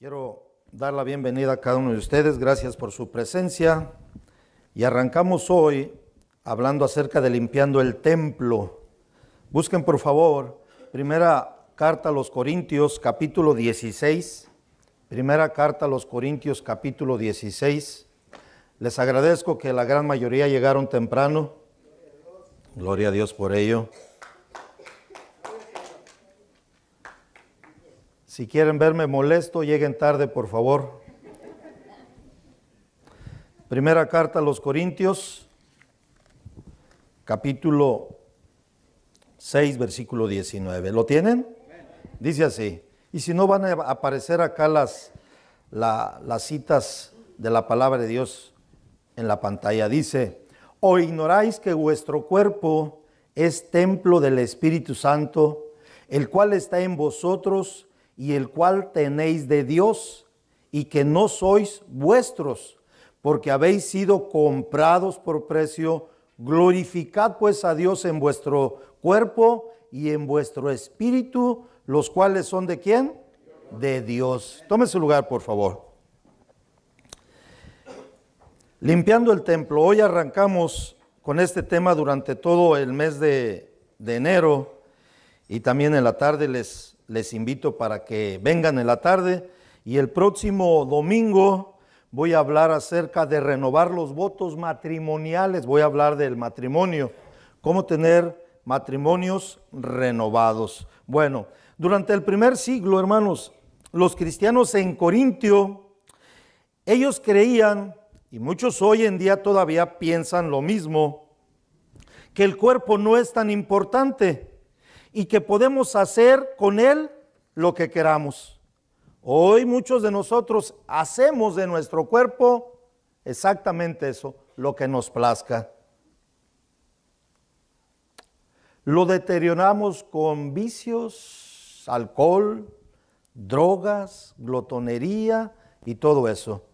Quiero dar la bienvenida a cada uno de ustedes. Gracias por su presencia. Y arrancamos hoy hablando acerca de limpiando el templo. Busquen por favor primera carta a los Corintios capítulo 16. Primera carta a los Corintios capítulo 16. Les agradezco que la gran mayoría llegaron temprano. Gloria a Dios por ello. Si quieren verme molesto, lleguen tarde, por favor. Primera carta a los Corintios, capítulo 6, versículo 19. ¿Lo tienen? Dice así. Y si no van a aparecer acá las, las citas de la palabra de Dios en la pantalla, dice, o ignoráis que vuestro cuerpo es templo del Espíritu Santo, el cual está en vosotros, y el cual tenéis de Dios, y que no sois vuestros, porque habéis sido comprados por precio. Glorificad pues a Dios en vuestro cuerpo y en vuestro espíritu, los cuales son de quién? De Dios. Tómese su lugar, por favor. Limpiando el templo, hoy arrancamos con este tema durante todo el mes de enero y también en la tarde les les invito para que vengan en la tarde y el próximo domingo voy a hablar acerca de renovar los votos matrimoniales, voy a hablar del matrimonio, cómo tener matrimonios renovados. Bueno, durante el primer siglo, hermanos, los cristianos en Corintio, ellos creían, y muchos hoy en día todavía piensan lo mismo, que el cuerpo no es tan importante y que podemos hacer con Él lo que queramos. Hoy muchos de nosotros hacemos de nuestro cuerpo exactamente eso, lo que nos plazca. Lo deterioramos con vicios, alcohol, drogas, glotonería y todo eso.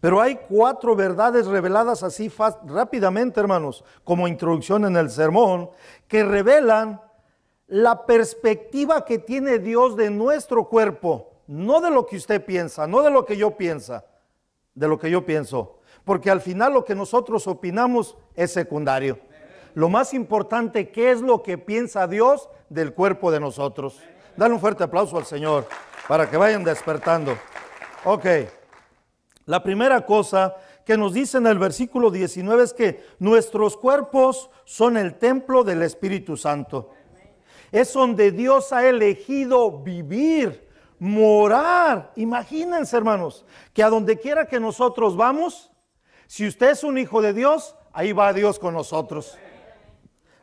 Pero hay cuatro verdades reveladas así rápidamente, hermanos, como introducción en el sermón, que revelan la perspectiva que tiene Dios de nuestro cuerpo, no de lo que usted piensa, no de lo que yo piensa, de lo que yo pienso. Porque al final lo que nosotros opinamos es secundario. Lo más importante, ¿qué es lo que piensa Dios del cuerpo de nosotros? Dale un fuerte aplauso al Señor para que vayan despertando. Ok, la primera cosa que nos dice en el versículo 19 es que nuestros cuerpos son el templo del Espíritu Santo es donde Dios ha elegido vivir, morar. Imagínense, hermanos, que a donde quiera que nosotros vamos, si usted es un hijo de Dios, ahí va Dios con nosotros.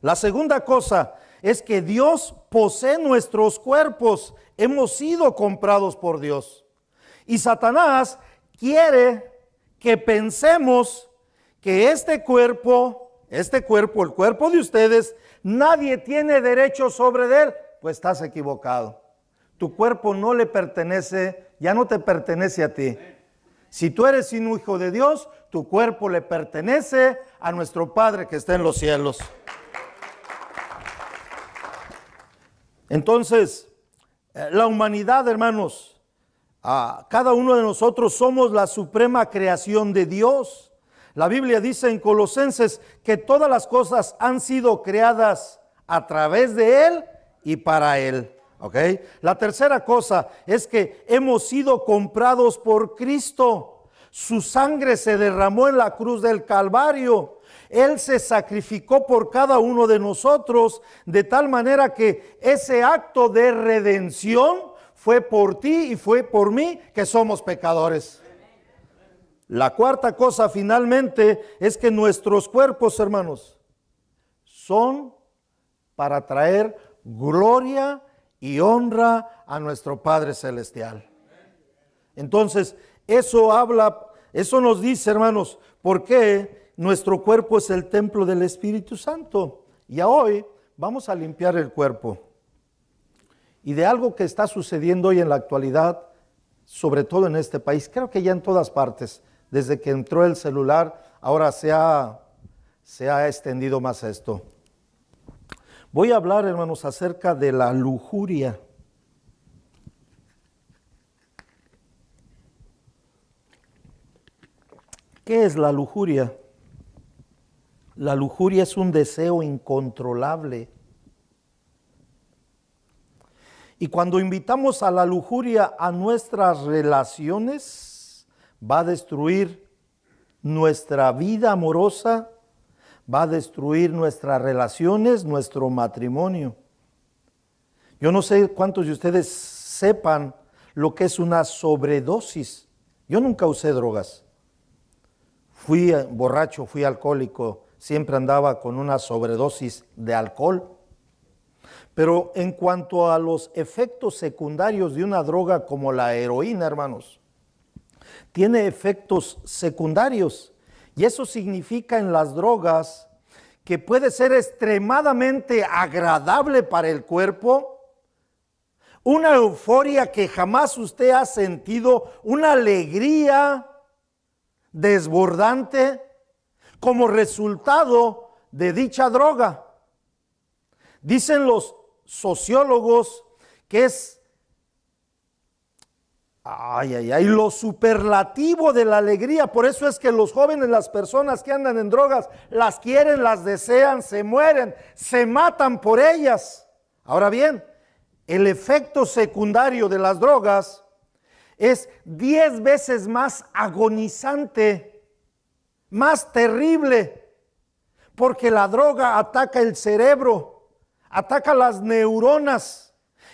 La segunda cosa es que Dios posee nuestros cuerpos. Hemos sido comprados por Dios. Y Satanás quiere que pensemos que este cuerpo este cuerpo, el cuerpo de ustedes, nadie tiene derecho sobre él, pues estás equivocado. Tu cuerpo no le pertenece, ya no te pertenece a ti. Si tú eres un hijo de Dios, tu cuerpo le pertenece a nuestro Padre que está en los cielos. Entonces, eh, la humanidad, hermanos, ah, cada uno de nosotros somos la suprema creación de Dios. La Biblia dice en Colosenses que todas las cosas han sido creadas a través de Él y para Él. ¿Ok? La tercera cosa es que hemos sido comprados por Cristo. Su sangre se derramó en la cruz del Calvario. Él se sacrificó por cada uno de nosotros de tal manera que ese acto de redención fue por ti y fue por mí que somos pecadores. La cuarta cosa finalmente es que nuestros cuerpos, hermanos, son para traer gloria y honra a nuestro Padre Celestial. Entonces, eso habla, eso nos dice, hermanos, por qué nuestro cuerpo es el templo del Espíritu Santo. Y hoy vamos a limpiar el cuerpo. Y de algo que está sucediendo hoy en la actualidad, sobre todo en este país, creo que ya en todas partes, desde que entró el celular, ahora se ha, extendido más esto. Voy a hablar, hermanos, acerca de la lujuria. ¿Qué es la lujuria? La lujuria es un deseo incontrolable. Y cuando invitamos a la lujuria a nuestras relaciones, va a destruir nuestra vida amorosa, va a destruir nuestras relaciones, nuestro matrimonio. Yo no sé cuántos de ustedes sepan lo que es una sobredosis. Yo nunca usé drogas. Fui borracho, fui alcohólico, siempre andaba con una sobredosis de alcohol. Pero en cuanto a los efectos secundarios de una droga como la heroína, hermanos, tiene efectos secundarios. Y eso significa en las drogas que puede ser extremadamente agradable para el cuerpo, una euforia que jamás usted ha sentido, una alegría desbordante como resultado de dicha droga. Dicen los sociólogos que es Ay, ay, ay, lo superlativo de la alegría. Por eso es que los jóvenes, las personas que andan en drogas, las quieren, las desean, se mueren, se matan por ellas. Ahora bien, el efecto secundario de las drogas es 10 veces más agonizante, más terrible, porque la droga ataca el cerebro, ataca las neuronas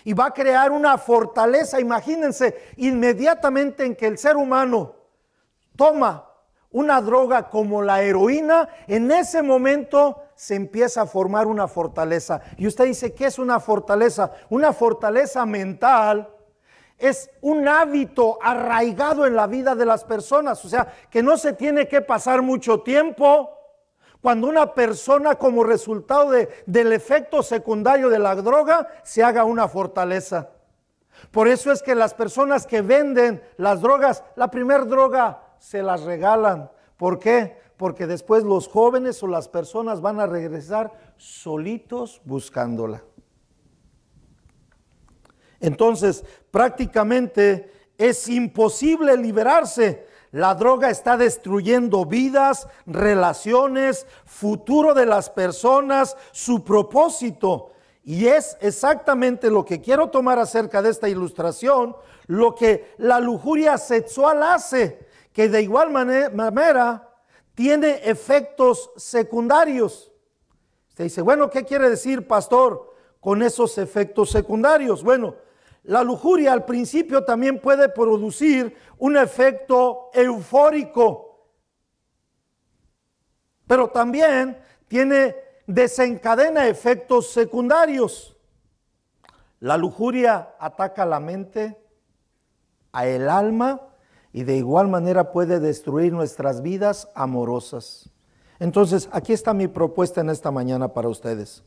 y va a crear una fortaleza. Imagínense, inmediatamente en que el ser humano toma una droga como la heroína, en ese momento se empieza a formar una fortaleza. Y usted dice, ¿qué es una fortaleza? Una fortaleza mental es un hábito arraigado en la vida de las personas, o sea, que no se tiene que pasar mucho tiempo cuando una persona como resultado del efecto secundario de la droga se haga una fortaleza. Por eso es que las personas que venden las drogas, la primer droga se las regalan. ¿Por qué? Porque después los jóvenes o las personas van a regresar solitos buscándola. Entonces, prácticamente es imposible liberarse la droga está destruyendo vidas, relaciones, futuro de las personas, su propósito. Y es exactamente lo que quiero tomar acerca de esta ilustración, lo que la lujuria sexual hace, que de igual manera tiene efectos secundarios. Usted dice, bueno, ¿qué quiere decir, pastor, con esos efectos secundarios? Bueno, la lujuria al principio también puede producir un efecto eufórico, pero también tiene desencadena efectos secundarios. La lujuria ataca la mente, a el alma y de igual manera puede destruir nuestras vidas amorosas. Entonces, aquí está mi propuesta en esta mañana para ustedes.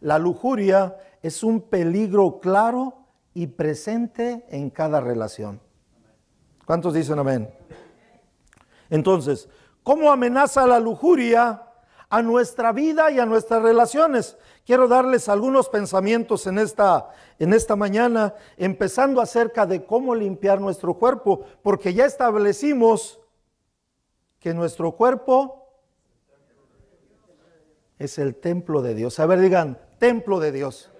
La lujuria es un peligro claro y presente en cada relación. ¿Cuántos dicen amén? Entonces, ¿cómo amenaza la lujuria a nuestra vida y a nuestras relaciones? Quiero darles algunos pensamientos en esta, en esta mañana, empezando acerca de cómo limpiar nuestro cuerpo, porque ya establecimos que nuestro cuerpo es el templo de Dios. A ver, digan, templo de Dios.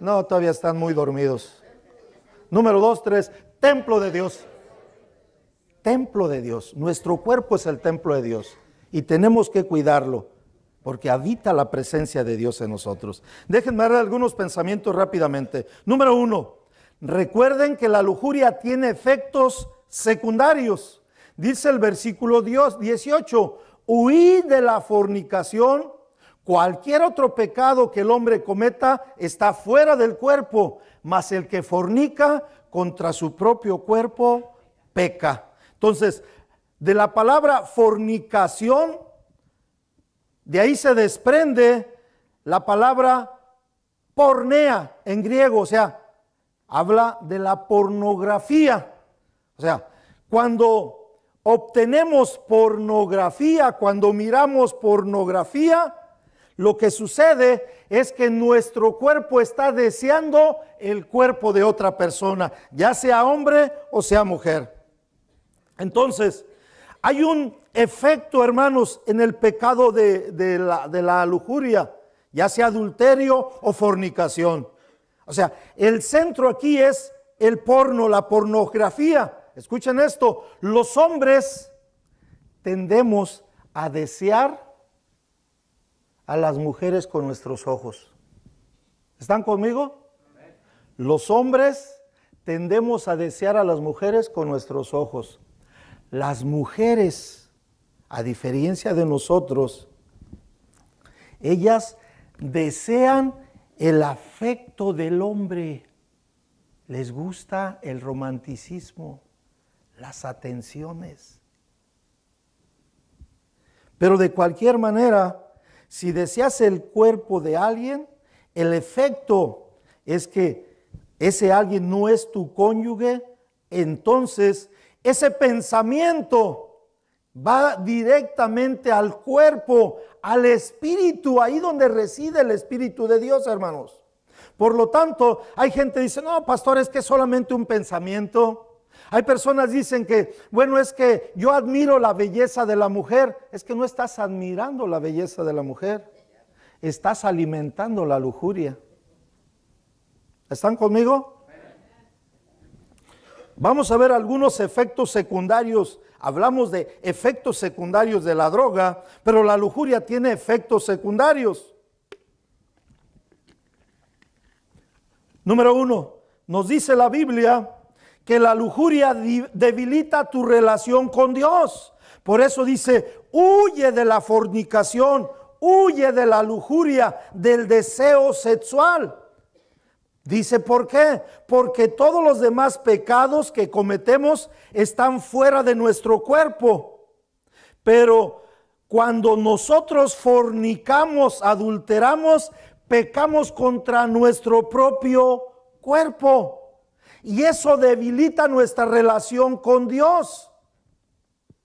No, todavía están muy dormidos. Número dos, tres, templo de Dios. Templo de Dios. Nuestro cuerpo es el templo de Dios y tenemos que cuidarlo porque habita la presencia de Dios en nosotros. Déjenme dar algunos pensamientos rápidamente. Número uno, recuerden que la lujuria tiene efectos secundarios. Dice el versículo 18, huid de la fornicación. Cualquier otro pecado que el hombre cometa está fuera del cuerpo, mas el que fornica contra su propio cuerpo peca. Entonces, de la palabra fornicación, de ahí se desprende la palabra pornea en griego, o sea, habla de la pornografía. O sea, cuando obtenemos pornografía, cuando miramos pornografía, lo que sucede es que nuestro cuerpo está deseando el cuerpo de otra persona, ya sea hombre o sea mujer. Entonces, hay un efecto, hermanos, en el pecado de, la, la lujuria, ya sea adulterio o fornicación. O sea, el centro aquí es el porno, la pornografía. Escuchen esto, los hombres tendemos a desear a las mujeres con nuestros ojos. ¿Están conmigo? Los hombres tendemos a desear a las mujeres con nuestros ojos. Las mujeres, a diferencia de nosotros, ellas desean el afecto del hombre. Les gusta el romanticismo, las atenciones. Pero de cualquier manera, si deseas el cuerpo de alguien, el efecto es que ese alguien no es tu cónyuge, entonces ese pensamiento va directamente al cuerpo, al espíritu, ahí donde reside el espíritu de Dios, hermanos. Por lo tanto, hay gente que dice, no, pastor, es que es solamente un pensamiento. Hay personas dicen que, bueno, es que yo admiro la belleza de la mujer. Es que no estás admirando la belleza de la mujer. Estás alimentando la lujuria. ¿Están conmigo? Vamos a ver algunos efectos secundarios. Hablamos de efectos secundarios de la droga, pero la lujuria tiene efectos secundarios. Número uno, nos dice la Biblia que la lujuria debilita tu relación con Dios. Por eso dice, huye de la fornicación, huye de la lujuria, del deseo sexual. Dice, ¿por qué? Porque todos los demás pecados que cometemos están fuera de nuestro cuerpo. Pero cuando nosotros fornicamos, adulteramos, pecamos contra nuestro propio cuerpo. Y eso debilita nuestra relación con Dios.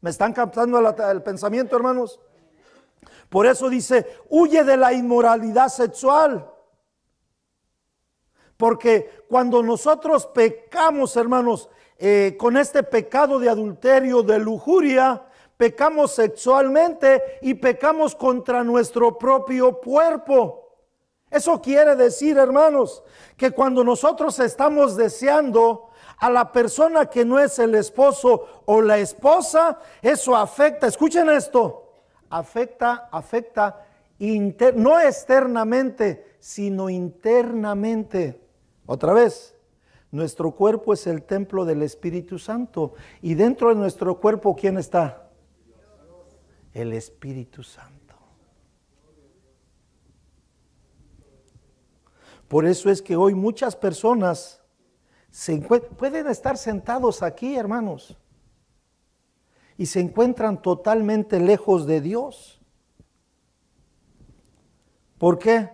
¿Me están captando el pensamiento, hermanos? Por eso dice, huye de la inmoralidad sexual. Porque cuando nosotros pecamos, hermanos, eh, con este pecado de adulterio, de lujuria, pecamos sexualmente y pecamos contra nuestro propio cuerpo. Eso quiere decir, hermanos, que cuando nosotros estamos deseando a la persona que no es el esposo o la esposa, eso afecta, escuchen esto, afecta, afecta no externamente, sino internamente. Otra vez, nuestro cuerpo es el templo del Espíritu Santo y dentro de nuestro cuerpo, ¿quién está? El Espíritu Santo. Por eso es que hoy muchas personas se pueden estar sentados aquí, hermanos, y se encuentran totalmente lejos de Dios. ¿Por qué?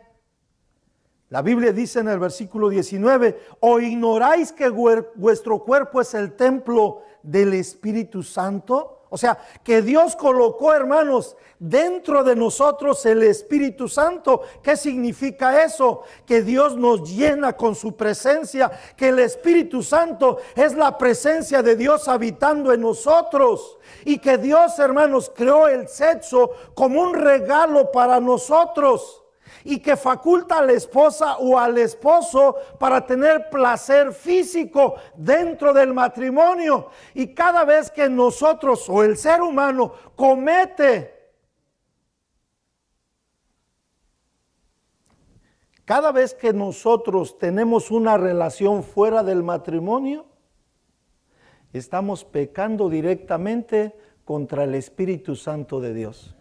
La Biblia dice en el versículo 19, ¿o ignoráis que vuestro cuerpo es el templo del Espíritu Santo? O sea, que Dios colocó, hermanos, dentro de nosotros el Espíritu Santo. ¿Qué significa eso? Que Dios nos llena con su presencia, que el Espíritu Santo es la presencia de Dios habitando en nosotros y que Dios, hermanos, creó el sexo como un regalo para nosotros y que faculta a la esposa o al esposo para tener placer físico dentro del matrimonio. Y cada vez que nosotros o el ser humano comete Cada vez que nosotros tenemos una relación fuera del matrimonio, estamos pecando directamente contra el Espíritu Santo de Dios.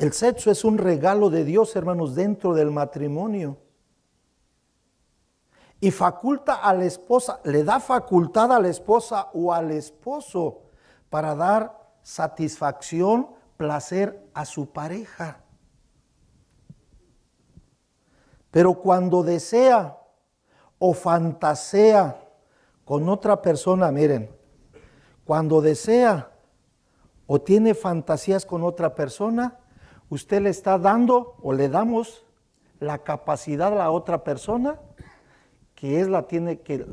El sexo es un regalo de Dios, hermanos, dentro del matrimonio. Y faculta a la esposa, le da facultad a la esposa o al esposo para dar satisfacción, placer a su pareja. Pero cuando desea o fantasea con otra persona, miren, cuando desea o tiene fantasías con otra persona, usted le está dando o le damos la capacidad a la otra persona, que es la tiene que,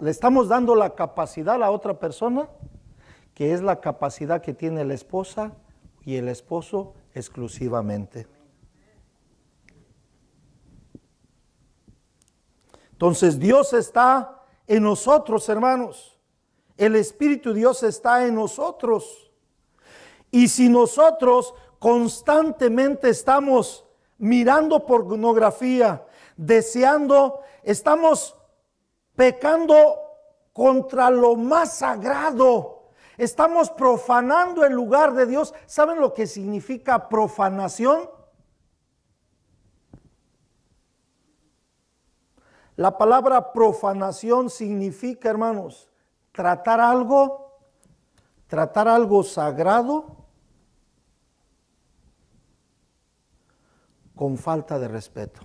le estamos dando la capacidad a la otra persona, que es la capacidad que tiene la esposa y el esposo exclusivamente. Entonces Dios está en nosotros, hermanos. El Espíritu Dios está en nosotros. Y si nosotros constantemente estamos mirando pornografía, deseando, estamos pecando contra lo más sagrado. Estamos profanando el lugar de Dios. ¿Saben lo que significa profanación? La palabra profanación significa, hermanos, tratar algo, tratar algo sagrado con falta de respeto.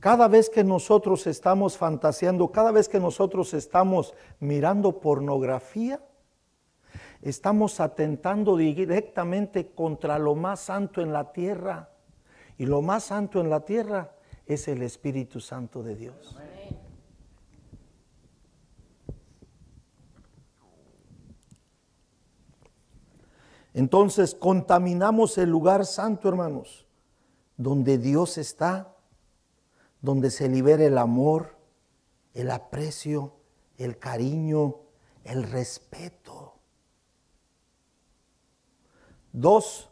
Cada vez que nosotros estamos fantaseando, cada vez que nosotros estamos mirando pornografía, estamos atentando directamente contra lo más santo en la tierra. Y lo más santo en la tierra es el Espíritu Santo de Dios. Entonces contaminamos el lugar santo, hermanos, donde Dios está, donde se libera el amor, el aprecio, el cariño, el respeto. Dos,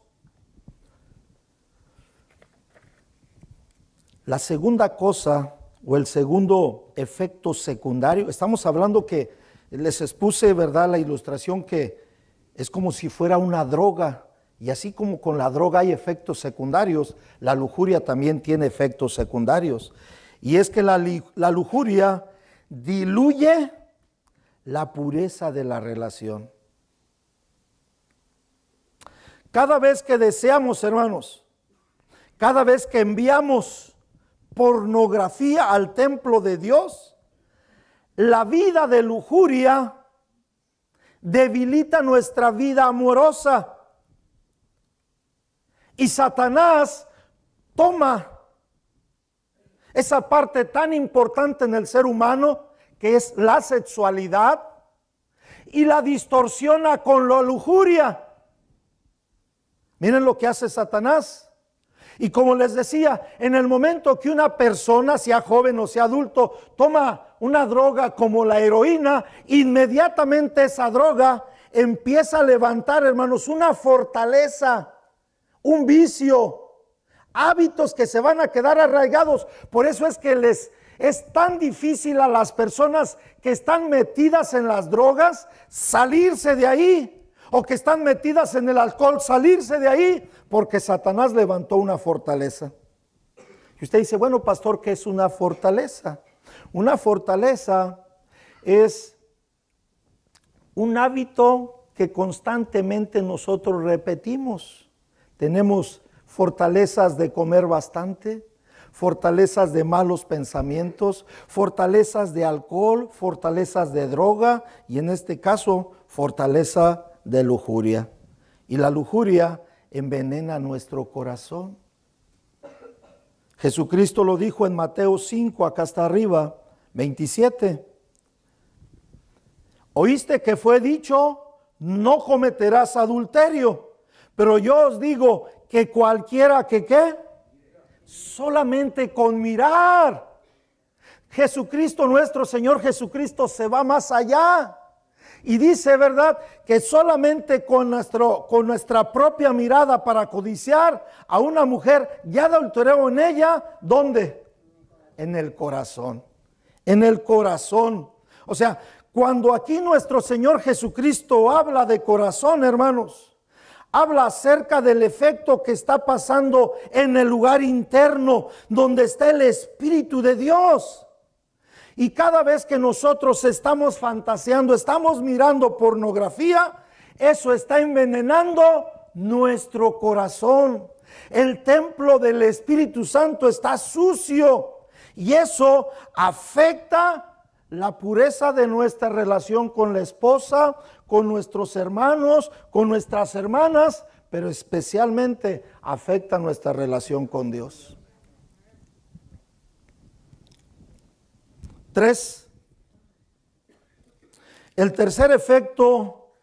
la segunda cosa o el segundo efecto secundario, estamos hablando que les expuse, ¿verdad?, la ilustración que es como si fuera una droga. Y así como con la droga hay efectos secundarios, la lujuria también tiene efectos secundarios. Y es que la, lujuria diluye la pureza de la relación. Cada vez que deseamos, hermanos, cada vez que enviamos pornografía al templo de Dios, la vida de lujuria debilita nuestra vida amorosa. Y Satanás toma esa parte tan importante en el ser humano que es la sexualidad y la distorsiona con la lujuria. Miren lo que hace Satanás. Y como les decía, en el momento que una persona, sea joven o sea adulto, toma una droga como la heroína, inmediatamente esa droga empieza a levantar, hermanos, una fortaleza, un vicio, hábitos que se van a quedar arraigados. Por eso es que les es tan difícil a las personas que están metidas en las drogas salirse de ahí o que están metidas en el alcohol, salirse de ahí porque Satanás levantó una fortaleza. Y usted dice, bueno, pastor, ¿qué es una fortaleza? Una fortaleza es un hábito que constantemente nosotros repetimos. Tenemos fortalezas de comer bastante, fortalezas de malos pensamientos, fortalezas de alcohol, fortalezas de droga y en este caso fortaleza de lujuria. Y la lujuria envenena nuestro corazón. Jesucristo lo dijo en Mateo 5, acá hasta arriba, 27. Oíste que fue dicho, no cometerás adulterio. Pero yo os digo que cualquiera que qué, solamente con mirar. Jesucristo nuestro Señor Jesucristo se va más allá. Y dice, ¿verdad? Que solamente con, nuestro, con nuestra propia mirada para codiciar a una mujer, ya adulteró en ella, ¿dónde? En el corazón. En el corazón. O sea, cuando aquí nuestro Señor Jesucristo habla de corazón, hermanos, habla acerca del efecto que está pasando en el lugar interno donde está el Espíritu de Dios. Y cada vez que nosotros estamos fantaseando, estamos mirando pornografía, eso está envenenando nuestro corazón. El templo del Espíritu Santo está sucio y eso afecta la pureza de nuestra relación con la esposa, con nuestros hermanos, con nuestras hermanas, pero especialmente afecta nuestra relación con Dios. Tres, el tercer efecto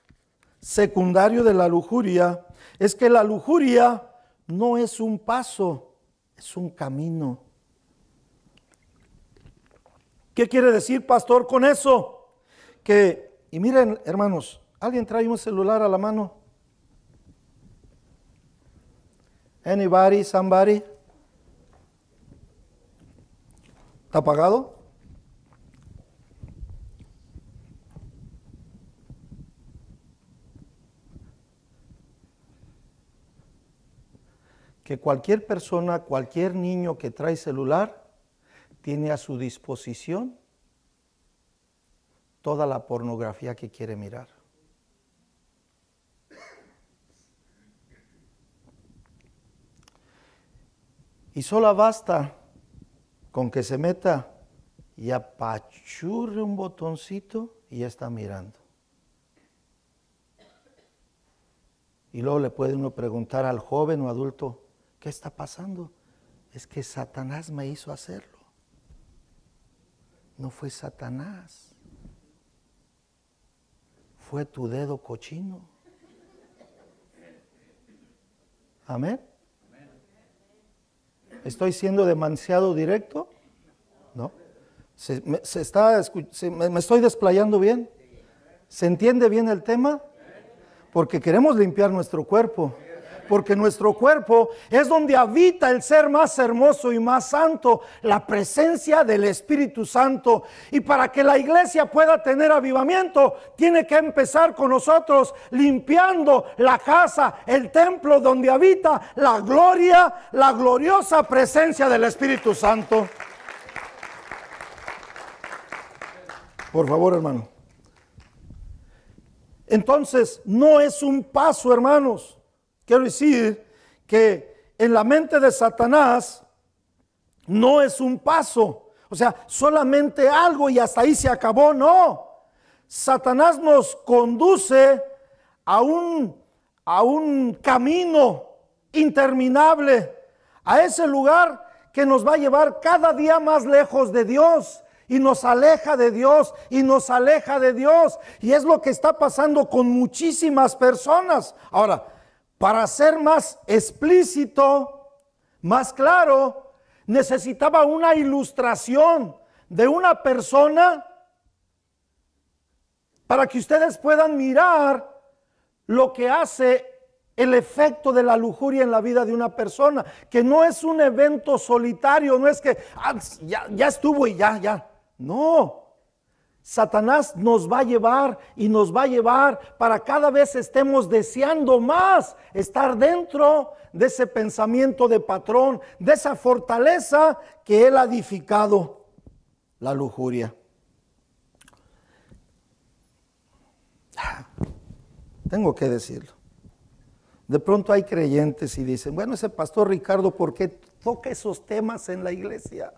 secundario de la lujuria es que la lujuria no es un paso, es un camino. ¿Qué quiere decir, pastor, con eso? Que, y miren, hermanos, ¿alguien trae un celular a la mano? Anybody, somebody? ¿Está apagado? que cualquier persona, cualquier niño que trae celular, tiene a su disposición toda la pornografía que quiere mirar. Y solo basta con que se meta y apachurre un botoncito y ya está mirando. Y luego le puede uno preguntar al joven o adulto, ¿Qué está pasando? Es que Satanás me hizo hacerlo. No fue Satanás. Fue tu dedo cochino. Amén. ¿Estoy siendo demasiado directo? No. ¿Se, me, está, estoy desplayando bien? ¿Se entiende bien el tema? Porque queremos limpiar nuestro cuerpo porque nuestro cuerpo es donde habita el ser más hermoso y más santo, la presencia del Espíritu Santo. Y para que la iglesia pueda tener avivamiento, tiene que empezar con nosotros limpiando la casa, el templo donde habita la gloria, la gloriosa presencia del Espíritu Santo. Por favor, hermano. Entonces, no es un paso, hermanos. Quiero decir que en la mente de Satanás no es un paso, o sea, solamente algo y hasta ahí se acabó, no. Satanás nos conduce a un, a un camino interminable, a ese lugar que nos va a llevar cada día más lejos de Dios y nos aleja de Dios y nos aleja de Dios. Y es lo que está pasando con muchísimas personas. Ahora, para ser más explícito, más claro, necesitaba una ilustración de una persona para que ustedes puedan mirar lo que hace el efecto de la lujuria en la vida de una persona, que no es un evento solitario, no es que ah, ya estuvo y ya, ya. No, Satanás nos va a llevar y nos va a llevar para cada vez estemos deseando más estar dentro de ese pensamiento de patrón, de esa fortaleza que él ha edificado, la lujuria. Ah, tengo que decirlo. De pronto hay creyentes y dicen, bueno, ese pastor Ricardo, ¿por qué toca esos temas en la iglesia?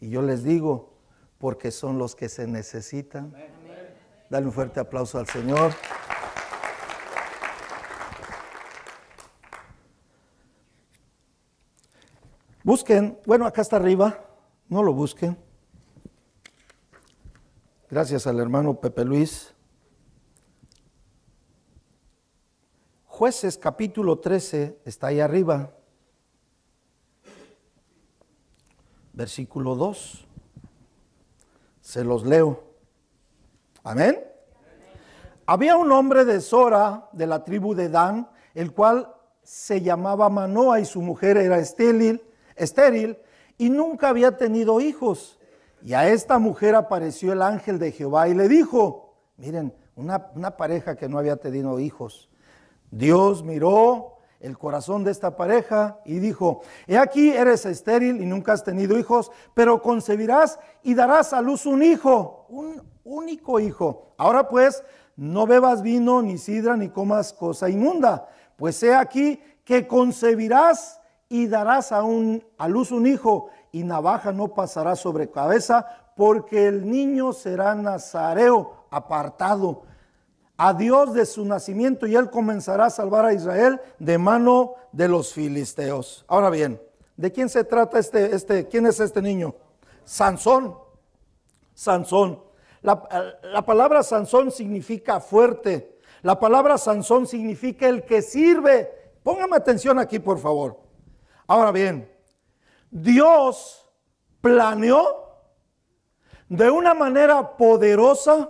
Y yo les digo, porque son los que se necesitan. Dale un fuerte aplauso al Señor. Busquen, bueno, acá está arriba, no lo busquen. Gracias al hermano Pepe Luis. Jueces capítulo 13 está ahí arriba. Versículo 2. Se los leo. Amén. Había un hombre de Sora, de la tribu de Dan, el cual se llamaba Manoa y su mujer era estéril, estéril y nunca había tenido hijos. Y a esta mujer apareció el ángel de Jehová y le dijo, miren, una, una pareja que no había tenido hijos. Dios miró el corazón de esta pareja y dijo, he aquí eres estéril y nunca has tenido hijos, pero concebirás y darás a luz un hijo, un único hijo. Ahora pues, no bebas vino, ni sidra, ni comas cosa inmunda, pues he aquí que concebirás y darás a, un, a luz un hijo, y navaja no pasará sobre cabeza, porque el niño será nazareo, apartado a Dios de su nacimiento y él comenzará a salvar a Israel de mano de los filisteos. Ahora bien, ¿de quién se trata este, este quién es este niño? Sansón. Sansón. La, eh, la palabra Sansón significa fuerte. La palabra Sansón significa el que sirve. Póngame atención aquí, por favor. Ahora bien, Dios planeó de una manera poderosa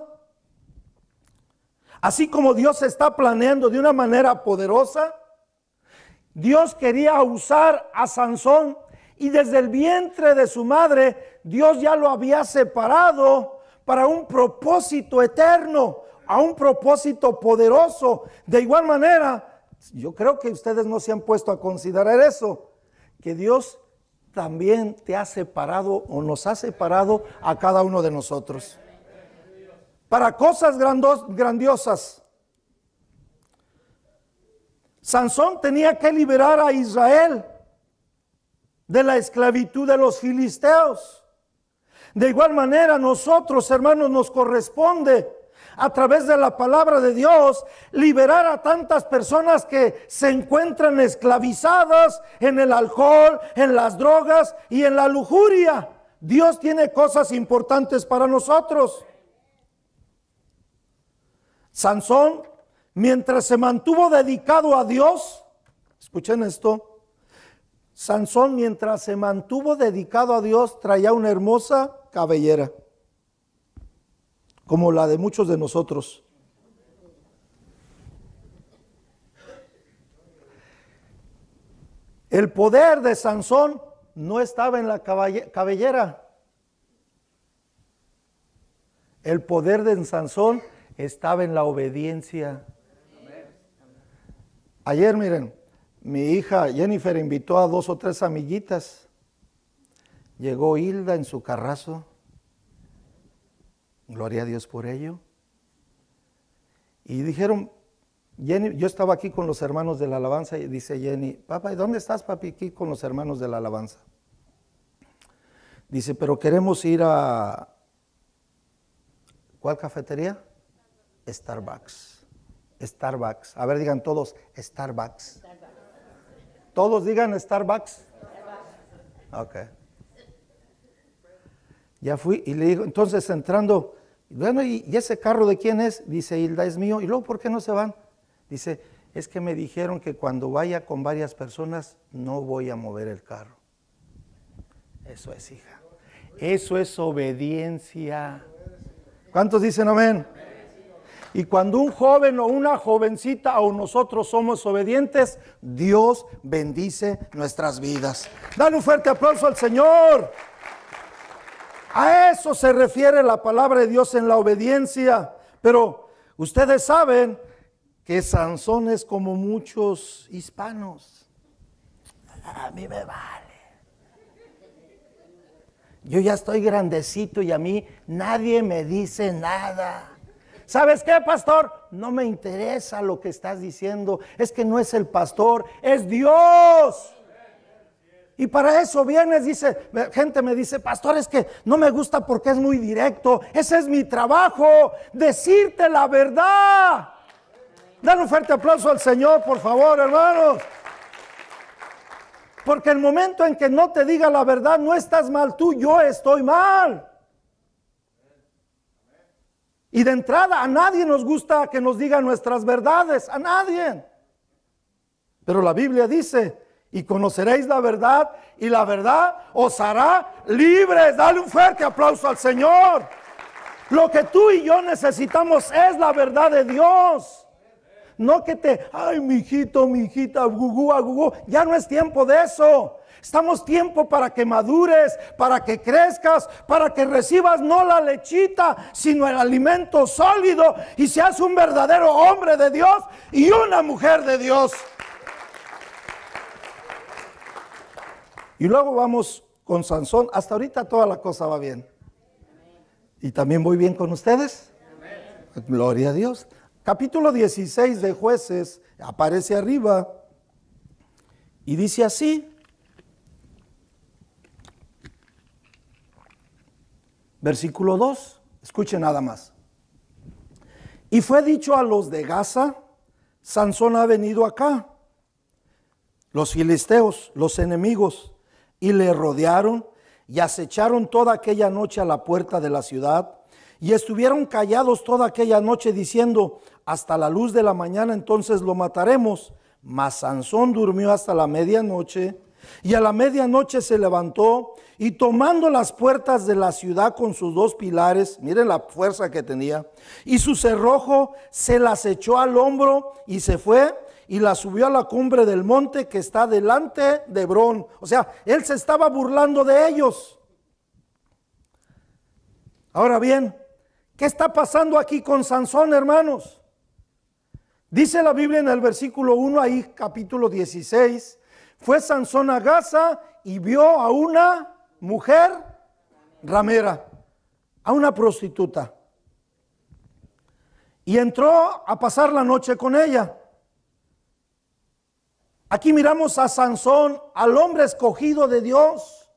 Así como Dios está planeando de una manera poderosa, Dios quería usar a Sansón y desde el vientre de su madre Dios ya lo había separado para un propósito eterno, a un propósito poderoso. De igual manera, yo creo que ustedes no se han puesto a considerar eso, que Dios también te ha separado o nos ha separado a cada uno de nosotros para cosas grandiosas. Sansón tenía que liberar a Israel de la esclavitud de los filisteos. De igual manera, nosotros, hermanos, nos corresponde a través de la palabra de Dios liberar a tantas personas que se encuentran esclavizadas en el alcohol, en las drogas y en la lujuria. Dios tiene cosas importantes para nosotros. Sansón, mientras se mantuvo dedicado a Dios, escuchen esto, Sansón mientras se mantuvo dedicado a Dios traía una hermosa cabellera, como la de muchos de nosotros. El poder de Sansón no estaba en la cabellera. El poder de Sansón estaba en la obediencia. Ayer, miren, mi hija Jennifer invitó a dos o tres amiguitas. Llegó Hilda en su carrazo. Gloria a Dios por ello. Y dijeron, yo estaba aquí con los hermanos de la alabanza y dice Jenny, papá, ¿y dónde estás, papi? Aquí con los hermanos de la alabanza. Dice, pero queremos ir a... ¿Cuál cafetería? Starbucks. Starbucks. A ver, digan todos, Starbucks. Todos digan Starbucks. Ok. Ya fui y le digo, entonces entrando, bueno, ¿y, ese carro de quién es? Dice Hilda, es mío. ¿Y luego por qué no se van? Dice, es que me dijeron que cuando vaya con varias personas no voy a mover el carro. Eso es, hija. Eso es obediencia. ¿Cuántos dicen amén? amén. Y cuando un joven o una jovencita o nosotros somos obedientes, Dios bendice nuestras vidas. Dan un fuerte aplauso al Señor. A eso se refiere la palabra de Dios en la obediencia. Pero ustedes saben que Sansón es como muchos hispanos. A mí me vale. Yo ya estoy grandecito y a mí nadie me dice nada. ¿sabes qué, pastor? No me interesa lo que estás diciendo. Es que no es el pastor, es Dios. Y para eso vienes, dice, gente me dice, pastor, es que no me gusta porque es muy directo. Ese es mi trabajo, decirte la verdad. Dan un fuerte aplauso al Señor, por favor, hermanos. Porque el momento en que no te diga la verdad, no estás mal tú, yo estoy mal. Y de entrada, a nadie nos gusta que nos digan nuestras verdades, a nadie. Pero la Biblia dice, y conoceréis la verdad, y la verdad os hará libres. Dale un fuerte aplauso al Señor. Lo que tú y yo necesitamos es la verdad de Dios. No que te, ay, mijito, hijita, gugú, gugú. Ya no es tiempo de eso. Estamos tiempo para que madures, para que crezcas, para que recibas no la lechita, sino el alimento sólido y seas un verdadero hombre de Dios y una mujer de Dios. Y luego vamos con Sansón. Hasta ahorita toda la cosa va bien. Y también voy bien con ustedes. Gloria a Dios. Capítulo 16 de jueces aparece arriba y dice así. Versículo 2, escuche nada más. Y fue dicho a los de Gaza, Sansón ha venido acá, los filisteos, los enemigos, y le rodearon y acecharon toda aquella noche a la puerta de la ciudad. Y estuvieron callados toda aquella noche diciendo, hasta la luz de la mañana entonces lo mataremos. Mas Sansón durmió hasta la medianoche y a la medianoche se levantó y tomando las puertas de la ciudad con sus dos pilares, miren la fuerza que tenía, y su cerrojo se las echó al hombro y se fue y la subió a la cumbre del monte que está delante de Hebrón. O sea, él se estaba burlando de ellos. Ahora bien, ¿qué está pasando aquí con Sansón, hermanos? Dice la Biblia en el versículo 1 ahí, capítulo 16 fue Sansón a Gaza y vio a una mujer ramera, a una prostituta. Y entró a pasar la noche con ella. Aquí miramos a Sansón, al hombre escogido de Dios,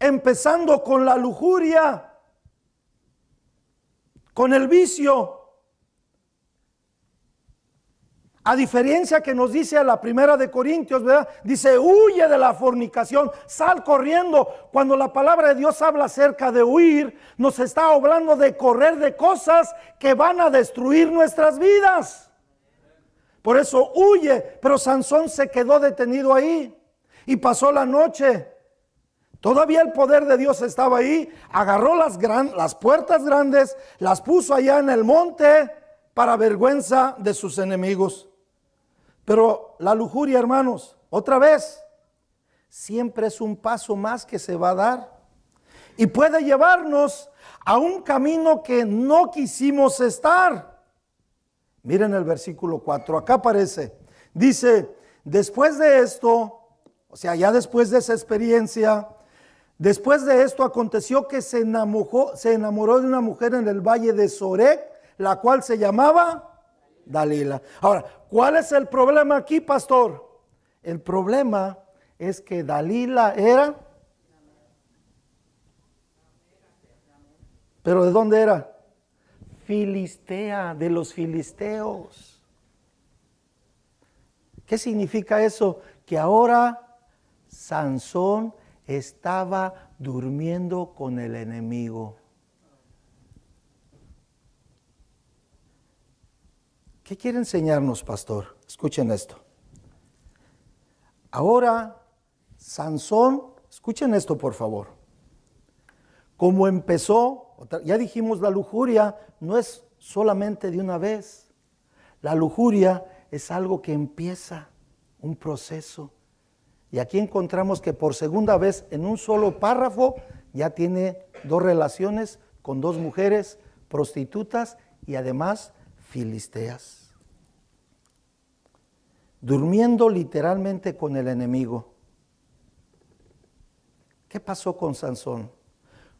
empezando con la lujuria, con el vicio, A diferencia que nos dice a la primera de Corintios, Dice, huye de la fornicación, sal corriendo. Cuando la palabra de Dios habla acerca de huir, nos está hablando de correr de cosas que van a destruir nuestras vidas. Por eso huye, pero Sansón se quedó detenido ahí y pasó la noche. Todavía el poder de Dios estaba ahí, agarró las puertas grandes, las puso allá en el monte para vergüenza de sus enemigos. Pero la lujuria, hermanos, otra vez, siempre es un paso más que se va a dar. Y puede llevarnos a un camino que no quisimos estar. Miren el versículo 4, acá aparece. Dice, después de esto, o sea, ya después de esa experiencia, después de esto aconteció que se enamoró, se enamoró de una mujer en el valle de Sorek, la cual se llamaba Dalila. Ahora, ¿Cuál es el problema aquí, pastor? El problema es que Dalila era... ¿Pero de dónde era? Filistea, de los filisteos. ¿Qué significa eso? Que ahora Sansón estaba durmiendo con el enemigo. ¿Qué quiere enseñarnos, pastor? Escuchen esto. Ahora, Sansón, escuchen esto, por favor. Como empezó, ya dijimos, la lujuria no es solamente de una vez. La lujuria es algo que empieza, un proceso. Y aquí encontramos que por segunda vez en un solo párrafo ya tiene dos relaciones con dos mujeres prostitutas y además filisteas durmiendo literalmente con el enemigo. ¿Qué pasó con Sansón?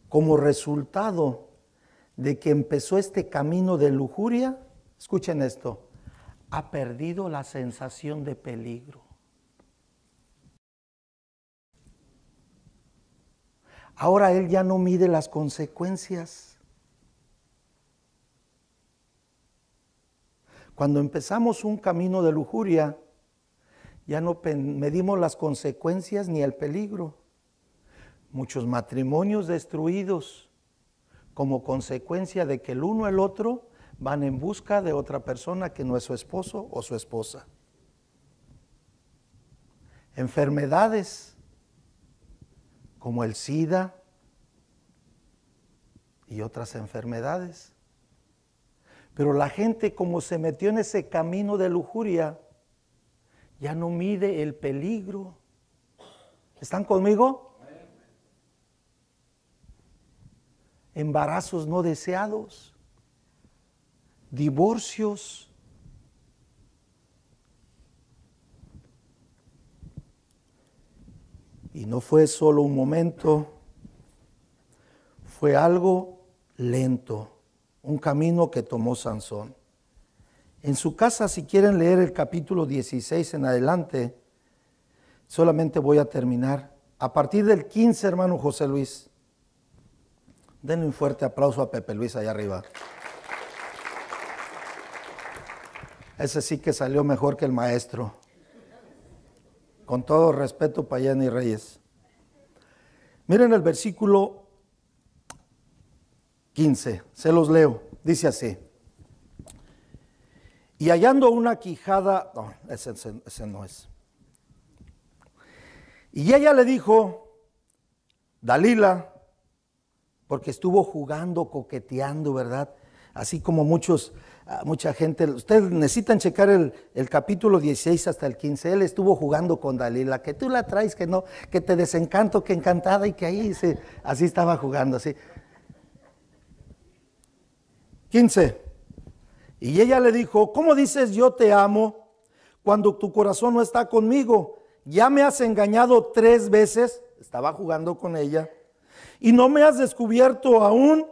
Como resultado de que empezó este camino de lujuria, escuchen esto, ha perdido la sensación de peligro. Ahora él ya no mide las consecuencias. Cuando empezamos un camino de lujuria, ya no medimos las consecuencias ni el peligro. Muchos matrimonios destruidos como consecuencia de que el uno el otro van en busca de otra persona que no es su esposo o su esposa. Enfermedades como el SIDA y otras enfermedades. Pero la gente como se metió en ese camino de lujuria, ya no mide el peligro. ¿Están conmigo? Embarazos no deseados, divorcios. Y no fue solo un momento, fue algo lento, un camino que tomó Sansón. En su casa, si quieren leer el capítulo 16 en adelante, solamente voy a terminar. A partir del 15, hermano José Luis, denle un fuerte aplauso a Pepe Luis allá arriba. Ese sí que salió mejor que el maestro. Con todo respeto, Payán y Reyes. Miren el versículo 15, se los leo. Dice así. Y hallando una quijada, no, ese, no es. Y ella le dijo, Dalila, porque estuvo jugando, coqueteando, ¿verdad? Así como muchos, ah, mucha gente, ustedes necesitan checar el, capítulo 16 hasta el 15, él estuvo jugando con Dalila, que tú la traes, que no, que te desencanto, que encantada y que ahí, se, así estaba jugando, así. 15. Y ella le dijo, ¿cómo dices yo te amo cuando tu corazón no está conmigo? Ya me has engañado tres veces, estaba jugando con ella, y no me has descubierto aún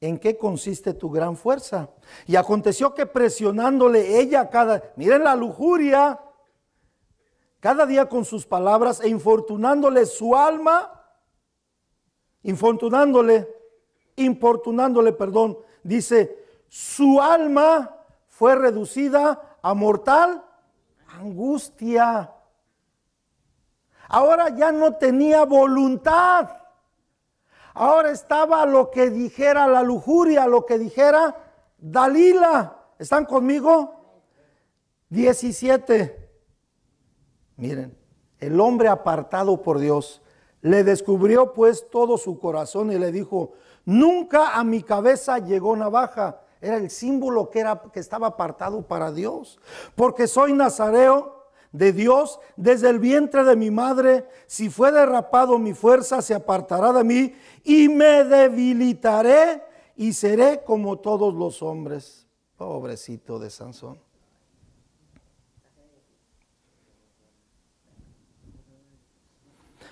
en qué consiste tu gran fuerza. Y aconteció que presionándole ella cada, miren la lujuria, cada día con sus palabras e infortunándole su alma, infortunándole, importunándole, perdón, dice, su alma fue reducida a mortal angustia. Ahora ya no tenía voluntad. Ahora estaba lo que dijera la lujuria, lo que dijera Dalila. ¿Están conmigo? 17. Miren, el hombre apartado por Dios le descubrió pues todo su corazón y le dijo, nunca a mi cabeza llegó navaja era el símbolo que, era, que estaba apartado para Dios. Porque soy nazareo de Dios desde el vientre de mi madre. Si fue derrapado mi fuerza se apartará de mí y me debilitaré y seré como todos los hombres. Pobrecito de Sansón.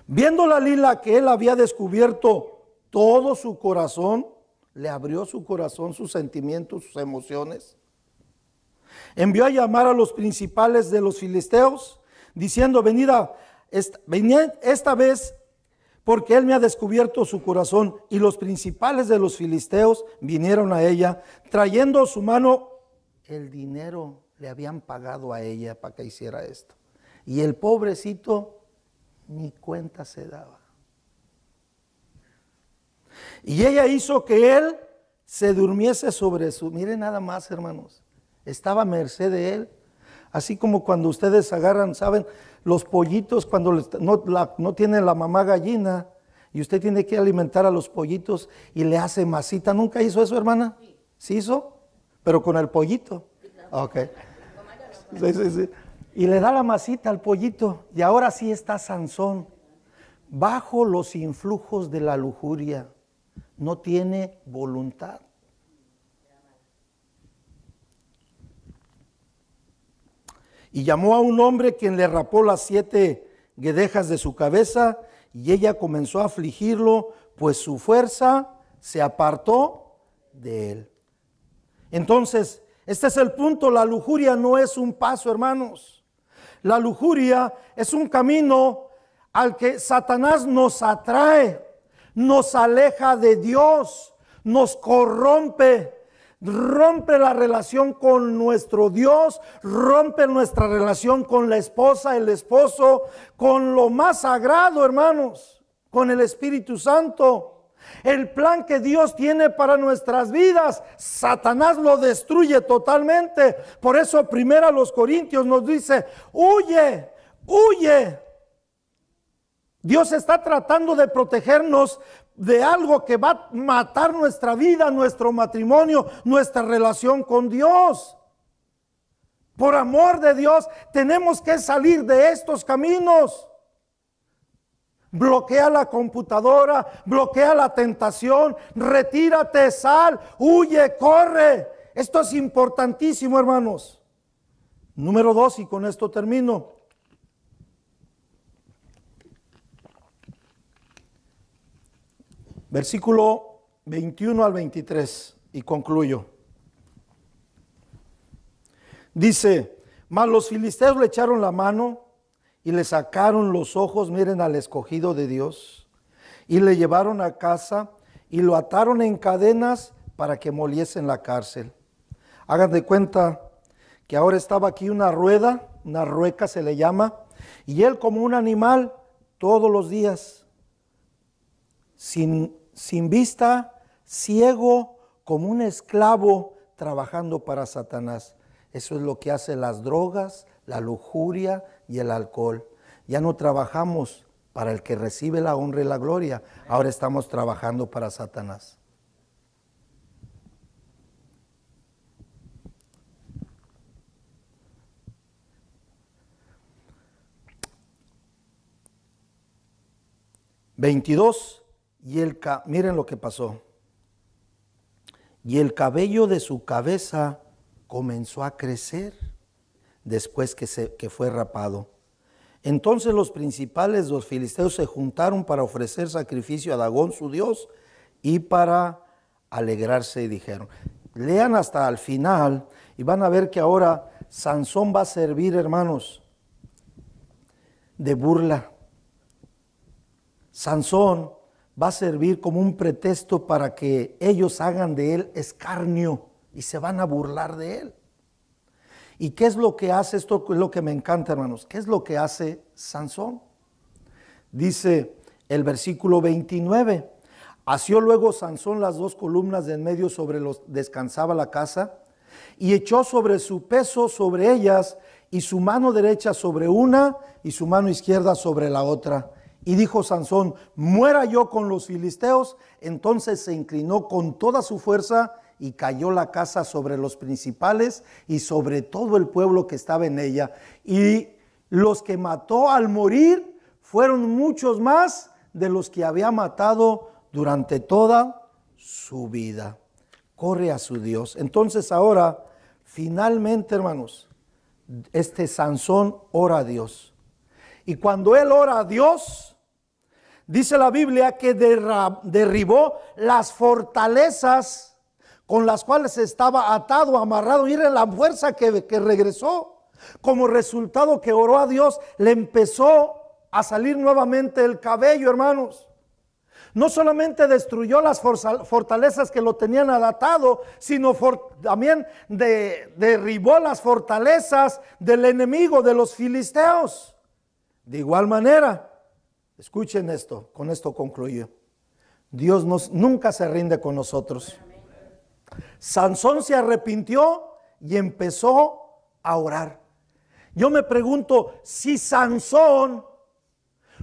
Viendo la lila que él había descubierto todo su corazón, le abrió su corazón, sus sentimientos, sus emociones. Envió a llamar a los principales de los filisteos, diciendo, venid, esta, esta vez, porque él me ha descubierto su corazón. Y los principales de los filisteos vinieron a ella, trayendo su mano el dinero, le habían pagado a ella para que hiciera esto. Y el pobrecito ni cuenta se daba. Y ella hizo que él se durmiese sobre su... Miren nada más, hermanos. Estaba a merced de él. Así como cuando ustedes agarran, ¿saben? Los pollitos cuando no, tienen tiene la mamá gallina y usted tiene que alimentar a los pollitos y le hace masita. ¿Nunca hizo eso, hermana? Sí. ¿Sí hizo? Pero con el pollito. Ok. Y le da la masita al pollito. Y ahora sí está Sansón, bajo los influjos de la lujuria no tiene voluntad. Y llamó a un hombre quien le rapó las siete guedejas de su cabeza y ella comenzó a afligirlo, pues su fuerza se apartó de él. Entonces, este es el punto, la lujuria no es un paso, hermanos. La lujuria es un camino al que Satanás nos atrae nos aleja de Dios, nos corrompe, rompe la relación con nuestro Dios, rompe nuestra relación con la esposa, el esposo, con lo más sagrado, hermanos, con el Espíritu Santo. El plan que Dios tiene para nuestras vidas, Satanás lo destruye totalmente. Por eso primero los Corintios nos dice, huye, huye Dios está tratando de protegernos de algo que va a matar nuestra vida, nuestro matrimonio, nuestra relación con Dios. Por amor de Dios, tenemos que salir de estos caminos. Bloquea la computadora, bloquea la tentación, retírate, sal, huye, corre. Esto es importantísimo, hermanos. Número dos, y con esto termino. Versículo 21 al 23 y concluyo. Dice, mas los filisteos le echaron la mano y le sacaron los ojos, miren al escogido de Dios, y le llevaron a casa y lo ataron en cadenas para que moliese en la cárcel. Hagan de cuenta que ahora estaba aquí una rueda, una rueca se le llama, y él como un animal todos los días, sin sin vista, ciego, como un esclavo trabajando para Satanás. Eso es lo que hacen las drogas, la lujuria y el alcohol. Ya no trabajamos para el que recibe la honra y la gloria, ahora estamos trabajando para Satanás. 22. Y el miren lo que pasó. Y el cabello de su cabeza comenzó a crecer después que, se, que fue rapado. Entonces los principales los filisteos se juntaron para ofrecer sacrificio a Dagón, su dios, y para alegrarse y dijeron, lean hasta el final y van a ver que ahora Sansón va a servir, hermanos, de burla. Sansón va a servir como un pretexto para que ellos hagan de él escarnio y se van a burlar de él. ¿Y qué es lo que hace? Esto es lo que me encanta, hermanos. ¿Qué es lo que hace Sansón? Dice el versículo 29. Hació luego Sansón las dos columnas de en medio sobre los descansaba la casa y echó sobre su peso sobre ellas y su mano derecha sobre una y su mano izquierda sobre la otra y dijo Sansón, muera yo con los filisteos. Entonces se inclinó con toda su fuerza y cayó la casa sobre los principales y sobre todo el pueblo que estaba en ella. Y los que mató al morir fueron muchos más de los que había matado durante toda su vida. Corre a su Dios. Entonces ahora, finalmente hermanos, este Sansón ora a Dios. Y cuando él ora a Dios, dice la Biblia que derribó las fortalezas con las cuales estaba atado, amarrado. Miren la fuerza que, regresó. Como resultado que oró a Dios, le empezó a salir nuevamente el cabello, hermanos. No solamente destruyó las fortalezas que lo tenían atado, sino también derribó las fortalezas del enemigo de los filisteos. De igual manera, Escuchen esto, con esto concluyo. Dios nos, nunca se rinde con nosotros. Sansón se arrepintió y empezó a orar. Yo me pregunto si Sansón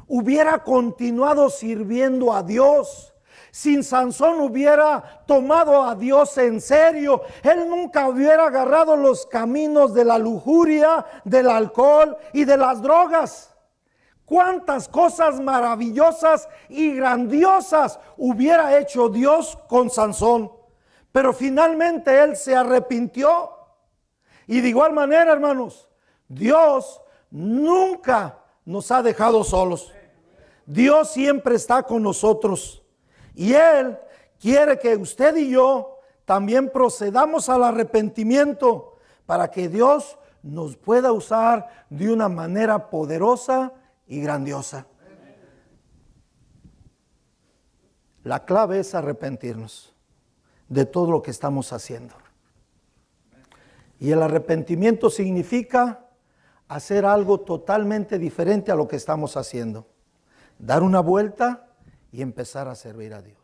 hubiera continuado sirviendo a Dios. si Sansón hubiera tomado a Dios en serio. Él nunca hubiera agarrado los caminos de la lujuria, del alcohol y de las drogas cuántas cosas maravillosas y grandiosas hubiera hecho Dios con Sansón. Pero finalmente él se arrepintió. Y de igual manera, hermanos, Dios nunca nos ha dejado solos. Dios siempre está con nosotros. Y Él quiere que usted y yo también procedamos al arrepentimiento para que Dios nos pueda usar de una manera poderosa y grandiosa. La clave es arrepentirnos de todo lo que estamos haciendo. Y el arrepentimiento significa hacer algo totalmente diferente a lo que estamos haciendo. Dar una vuelta y empezar a servir a Dios.